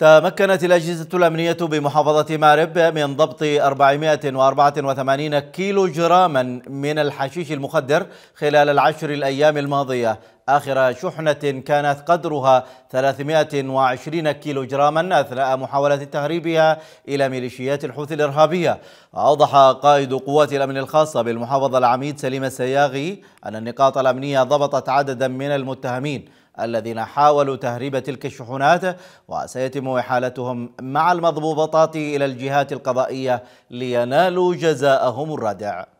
تمكنت الأجهزة الأمنية بمحافظة مارب من ضبط 484 كيلو جراما من الحشيش المخدر خلال العشر الأيام الماضية آخر شحنة كانت قدرها 320 كيلو جراما أثناء محاولة تهريبها إلى ميليشيات الحوثي الإرهابية أوضح قائد قوات الأمن الخاصة بالمحافظة العميد سليم السياغي أن النقاط الأمنية ضبطت عددا من المتهمين الذين حاولوا تهريب تلك الشحنات وسيتم إحالتهم مع المضبوطات إلى الجهات القضائية لينالوا جزاءهم الرادع